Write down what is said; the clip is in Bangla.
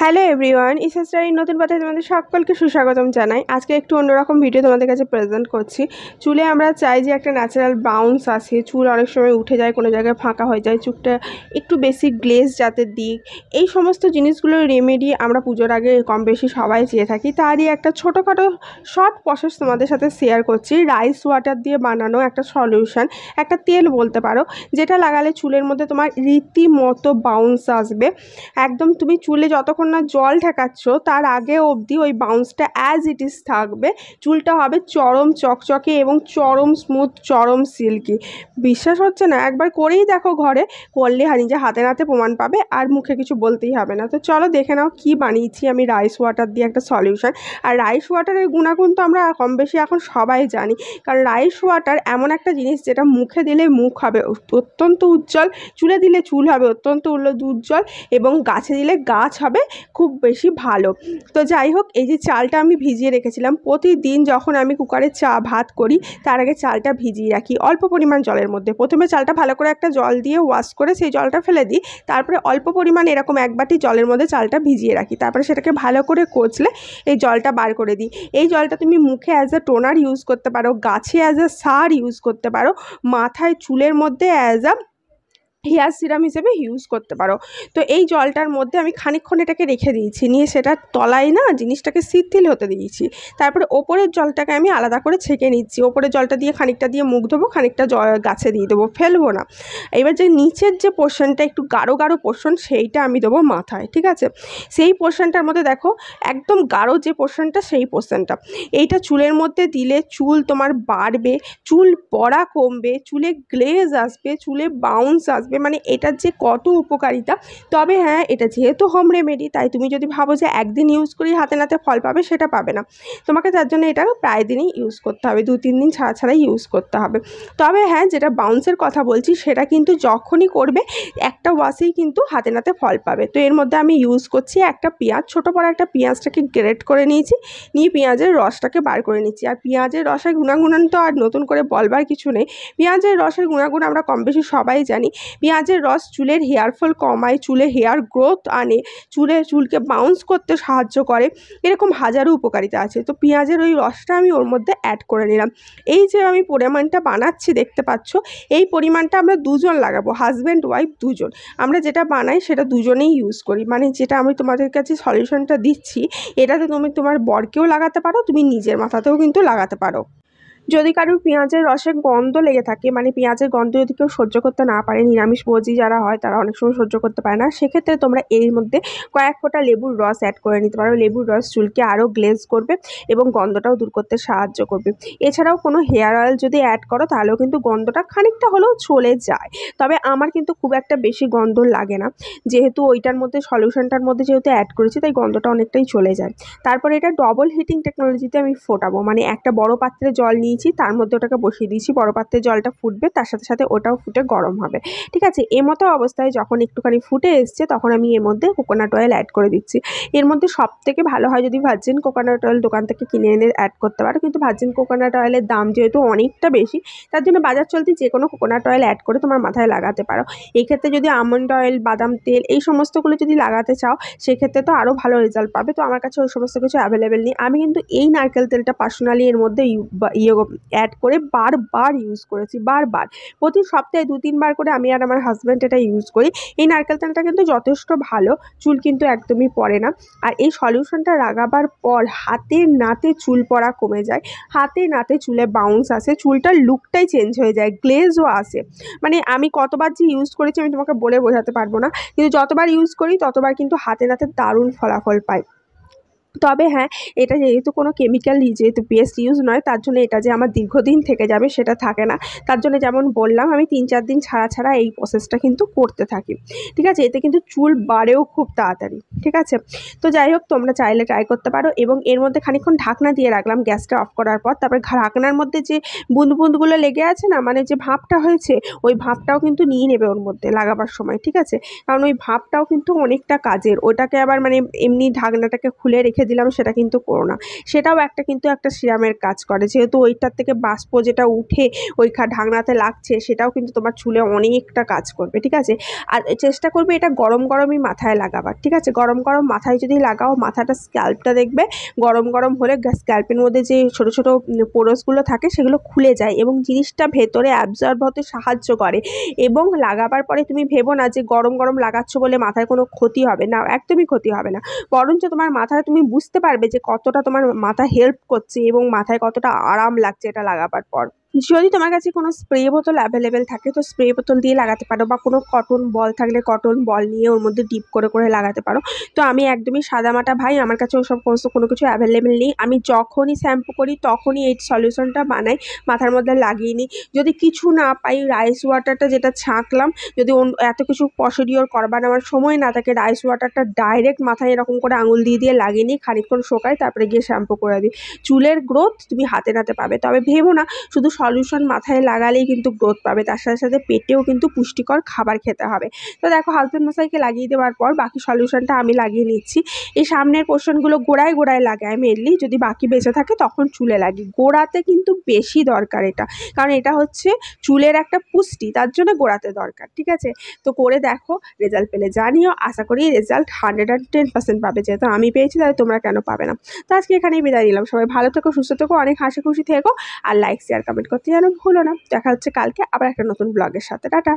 হ্যালো এভরিওয়ান ইসেসরারির নতুন পথে তোমাদের সকলকে সুস্বাগতম জানাই আজকে একটু অন্যরকম ভিডিও তোমাদের কাছে প্রেজেন্ট করছি চুলে আমরা চাই যে একটা ন্যাচারাল বাউন্স আসে চুল অনেক সময় উঠে যায় কোনো জায়গায় ফাঁকা হয়ে যায় চুলটা একটু বেশি গ্লেজ যাতে দিক এই সমস্ত জিনিসগুলো রেমেডি আমরা পুজোর আগে কম বেশি সবাই চেয়ে থাকি তারই একটা ছোটোখাটো শর্ট প্রসেস তোমাদের সাথে শেয়ার করছি রাইস ওয়াটার দিয়ে বানানো একটা সলিউশান একটা তেল বলতে পারো যেটা লাগালে চুলের মধ্যে তোমার রীতিমতো বাউন্স আসবে একদম তুমি চুলে যতক্ষণ যতক্ষণ না জল ঠেকাচ্ছ তার আগে অবধি ওই বাউন্সটা অ্যাজ ইট ইজ থাকবে চুলটা হবে চরম চকচকে এবং চরম স্মুথ চরম সিল্কি বিশ্বাস হচ্ছে না একবার করেই দেখো ঘরে করলে যে হাতে নাতে প্রমাণ পাবে আর মুখে কিছু বলতেই হবে না তো চলো দেখে নাও কি বানিয়েছি আমি রাইস ওয়াটার দিয়ে একটা সলিউশন আর রাইস ওয়াটারের গুণাগুণ তো আমরা কম বেশি এখন সবাই জানি কারণ রাইস ওয়াটার এমন একটা জিনিস যেটা মুখে দিলে মুখ হবে অত্যন্ত উজ্জ্বল চুলে দিলে চুল হবে অত্যন্ত উজ্জ্বল এবং গাছে দিলে গাছ হবে খুব বেশি ভালো তো যাই হোক এই যে চালটা আমি ভিজিয়ে রেখেছিলাম প্রতিদিন যখন আমি কুকারে চা ভাত করি তার আগে চালটা ভিজিয়ে রাখি অল্প পরিমাণ জলের মধ্যে প্রথমে চালটা ভালো করে একটা জল দিয়ে ওয়াশ করে সেই জলটা ফেলে দিই তারপরে অল্প পরিমাণ এরকম এক বাটি জলের মধ্যে চালটা ভিজিয়ে রাখি তারপরে সেটাকে ভালো করে কচলে এই জলটা বার করে দিই এই জলটা তুমি মুখে অ্যাজ আ টোনার ইউজ করতে পারো গাছে অ্যাজ আ সার ইউজ করতে পারো মাথায় চুলের মধ্যে অ্যাজ আ হেয়ার সিরাম হিসেবে ইউজ করতে পারো তো এই জলটার মধ্যে আমি খানিকক্ষণ এটাকে রেখে দিয়েছি নিয়ে সেটা তলায় না জিনিসটাকে শিথিল হতে দিয়েছি তারপরে ওপরের জলটাকে আমি আলাদা করে ছেঁকে নিচ্ছি ওপরের জলটা দিয়ে খানিকটা দিয়ে মুখ ধোবো খানিকটা গাছে দিয়ে দেবো ফেলবো না এবার যে নিচের যে পোর্শনটা একটু গাঢ় গাঢ় পোর্শন সেইটা আমি দেবো মাথায় ঠিক আছে সেই পোর্শনটার মধ্যে দেখো একদম গাঢ় যে পোর্শনটা সেই পোর্শনটা এইটা চুলের মধ্যে দিলে চুল তোমার বাড়বে চুল পড়া কমবে চুলে গ্লেজ আসবে চুলে বাউন্স আসবে থাকবে মানে এটার যে কত উপকারিতা তবে হ্যাঁ এটা যেহেতু হোম রেমেডি তাই তুমি যদি ভাবো যে একদিন ইউজ করি হাতে নাতে ফল পাবে সেটা পাবে না তোমাকে তার জন্য এটা প্রায় দিনই ইউজ করতে হবে দু তিন দিন ছাড়া ছাড়াই ইউজ করতে হবে তবে হ্যাঁ যেটা বাউন্সের কথা বলছি সেটা কিন্তু যখনই করবে একটা ওয়াশেই কিন্তু হাতে নাতে ফল পাবে তো এর মধ্যে আমি ইউজ করছি একটা পেঁয়াজ ছোটো বড় একটা পেঁয়াজটাকে গ্রেট করে নিয়েছি নিয়ে পেঁয়াজের রসটাকে বার করে নিচ্ছি আর পেঁয়াজের রসের গুণাগুণান তো আর নতুন করে বলবার কিছু নেই পেঁয়াজের রসের গুণাগুণ আমরা কম বেশি সবাই জানি পেঁয়াজের রস চুলের হেয়ার ফল কমায় চুলে হেয়ার গ্রোথ আনে চুলে চুলকে বাউন্স করতে সাহায্য করে এরকম হাজারো উপকারিতা আছে তো পেঁয়াজের ওই রসটা আমি ওর মধ্যে অ্যাড করে নিলাম এই যে আমি পরিমাণটা বানাচ্ছি দেখতে পাচ্ছ এই পরিমাণটা আমরা দুজন লাগাবো হাজব্যান্ড ওয়াইফ দুজন আমরা যেটা বানাই সেটা দুজনেই ইউজ করি মানে যেটা আমি তোমাদের কাছে সলিউশনটা দিচ্ছি এটাতে তুমি তোমার বরকেও লাগাতে পারো তুমি নিজের মাথাতেও কিন্তু লাগাতে পারো যদি কারোর পেঁয়াজের রসে গন্ধ লেগে থাকে মানে পেঁয়াজের গন্ধ যদি কেউ সহ্য করতে না পারে নিরামিষ ভোজি যারা হয় তারা অনেক সময় সহ্য করতে পারে না সেক্ষেত্রে তোমরা এর মধ্যে কয়েক ফোঁটা লেবুর রস অ্যাড করে নিতে পারো লেবুর রস চুলকে আরও গ্লেজ করবে এবং গন্ধটাও দূর করতে সাহায্য করবে এছাড়াও কোনো হেয়ার অয়েল যদি অ্যাড করো তাহলেও কিন্তু গন্ধটা খানিকটা হলেও চলে যায় তবে আমার কিন্তু খুব একটা বেশি গন্ধ লাগে না যেহেতু ওইটার মধ্যে সলিউশনটার মধ্যে যেহেতু অ্যাড করেছি তাই গন্ধটা অনেকটাই চলে যায় তারপরে এটা ডবল হিটিং টেকনোলজিতে আমি ফোটাবো মানে একটা বড় পাত্রে জল নিয়ে নিয়েছি তার মধ্যে ওটাকে বসিয়ে দিয়েছি বড় পাত্রে জলটা ফুটবে তার সাথে সাথে ওটাও ফুটে গরম হবে ঠিক আছে মতো অবস্থায় যখন একটুখানি ফুটে এসছে তখন আমি এর মধ্যে কোকোনাট অয়েল অ্যাড করে দিচ্ছি এর মধ্যে সব থেকে ভালো হয় যদি ভার্জিন কোকোনাট অয়েল দোকান থেকে কিনে এনে অ্যাড করতে পারো কিন্তু ভার্জিন কোকোনাট অয়েলের দাম যেহেতু অনেকটা বেশি তার জন্য বাজার চলতি যে কোনো কোকোনাট অয়েল অ্যাড করে তোমার মাথায় লাগাতে পারো এক্ষেত্রে যদি আমন্ড অয়েল বাদাম তেল এই সমস্তগুলো যদি লাগাতে চাও সেক্ষেত্রে তো আরও ভালো রেজাল্ট পাবে তো আমার কাছে ওই সমস্ত কিছু অ্যাভেলেবেল নেই আমি কিন্তু এই নারকেল তেলটা পার্সোনালি এর মধ্যে ইয়ে অ্যাড করে বারবার ইউজ করেছি বারবার প্রতি সপ্তাহে দু তিনবার করে আমি আর আমার হাজব্যান্ড এটা ইউজ করি এই নারকেল তেলটা কিন্তু যথেষ্ট ভালো চুল কিন্তু একদমই পড়ে না আর এই সলিউশনটা লাগাবার পর হাতে নাতে চুল পড়া কমে যায় হাতে নাতে চুলে বাউন্স আসে চুলটার লুকটাই চেঞ্জ হয়ে যায় গ্লেজও আসে মানে আমি কতবার যে ইউজ করেছি আমি তোমাকে বলে বোঝাতে পারবো না কিন্তু যতবার ইউজ করি ততবার কিন্তু হাতে নাতে দারুণ ফলাফল পাই তবে হ্যাঁ এটা যেহেতু কোনো কেমিক্যাল যেহেতু বেস্ট ইউজ নয় তার জন্য এটা যে আমার দীর্ঘদিন থেকে যাবে সেটা থাকে না তার জন্য যেমন বললাম আমি তিন চার দিন ছাড়া ছাড়া এই প্রসেসটা কিন্তু করতে থাকি ঠিক আছে এতে কিন্তু চুল বাড়েও খুব তাড়াতাড়ি ঠিক আছে তো যাই হোক তোমরা চাইলে ট্রাই করতে পারো এবং এর মধ্যে খানিক্ষণ ঢাকনা দিয়ে রাখলাম গ্যাসটা অফ করার পর তারপর ঢাকনার মধ্যে যে বুঁদ বুঁদগুলো লেগে আছে না মানে যে ভাপটা হয়েছে ওই ভাপটাও কিন্তু নিয়ে নেবে ওর মধ্যে লাগাবার সময় ঠিক আছে কারণ ওই ভাপটাও কিন্তু অনেকটা কাজের ওটাকে আবার মানে এমনি ঢাকনাটাকে খুলে রেখে লিখে দিলাম সেটা কিন্তু করো না সেটাও একটা কিন্তু একটা সিরামের কাজ করে যেহেতু ওইটার থেকে বাষ্প যেটা উঠে ওই ঢাকনাতে লাগছে সেটাও কিন্তু তোমার চুলে অনেকটা কাজ করবে ঠিক আছে আর চেষ্টা করবে এটা গরম গরমই মাথায় লাগাবার ঠিক আছে গরম গরম মাথায় যদি লাগাও মাথাটা স্ক্যাল্পটা দেখবে গরম গরম হলে স্ক্যাল্পের মধ্যে যে ছোট ছোট পোরসগুলো থাকে সেগুলো খুলে যায় এবং জিনিসটা ভেতরে অ্যাবজর্ব হতে সাহায্য করে এবং লাগাবার পরে তুমি ভেবো না যে গরম গরম লাগাচ্ছ বলে মাথায় কোনো ক্ষতি হবে না একদমই ক্ষতি হবে না বরঞ্চ তোমার মাথায় তুমি বুঝতে পারবে যে কতটা তোমার মাথা হেল্প করছে এবং মাথায় কতটা আরাম লাগছে এটা লাগাবার পর যদি তোমার কাছে কোনো স্প্রে বোতল অ্যাভেলেবেল থাকে তো স্প্রে বোতল দিয়ে লাগাতে পারো বা কোনো কটন বল থাকলে কটন বল নিয়ে ওর মধ্যে ডিপ করে করে লাগাতে পারো তো আমি একদমই সাদামাটা ভাই আমার কাছে ওসব কোনো কিছু অ্যাভেলেবেল নেই আমি যখনই শ্যাম্পু করি তখনই এই সলিউশনটা বানাই মাথার মধ্যে লাগিয়ে নিই যদি কিছু না পাই রাইস ওয়াটারটা যেটা ছাঁকলাম যদি এত কিছু পসিডিওর করবার আমার সময় না থাকে রাইস ওয়াটারটা ডাইরেক্ট মাথায় এরকম করে আঙুল দিয়ে দিয়ে লাগিয়ে নিই খানিকক্ষণ শোকাই তারপরে গিয়ে শ্যাম্পু করে দিই চুলের গ্রোথ তুমি হাতে নাতে পাবে তবে ভেবো না শুধু সলিউশন মাথায় লাগালেই কিন্তু গ্রোথ পাবে তার সাথে সাথে পেটেও কিন্তু পুষ্টিকর খাবার খেতে হবে তো দেখো হাজব্যান্ড মশাইকে লাগিয়ে দেওয়ার পর বাকি সলিউশনটা আমি লাগিয়ে নিচ্ছি এই সামনের পোর্শনগুলো গোড়ায় গোড়ায় লাগায় মেনলি যদি বাকি বেঁচে থাকে তখন চুলে লাগি গোড়াতে কিন্তু বেশি দরকার এটা কারণ এটা হচ্ছে চুলের একটা পুষ্টি তার জন্য গোড়াতে দরকার ঠিক আছে তো করে দেখো রেজাল্ট পেলে জানিও আশা করি result hundred and ten percent পাবে যেহেতু আমি পেয়েছি তাহলে তোমরা কেন পাবে না তো আজকে এখানেই বিদায় নিলাম সবাই ভালো থেকো সুস্থ থেকো অনেক হাসি খুশি থেকো আর লাইক শেয়ার কমেন্ট করতে যেন ভুলো না দেখা হচ্ছে কালকে আবার একটা নতুন ব্লগের সাথে টাটা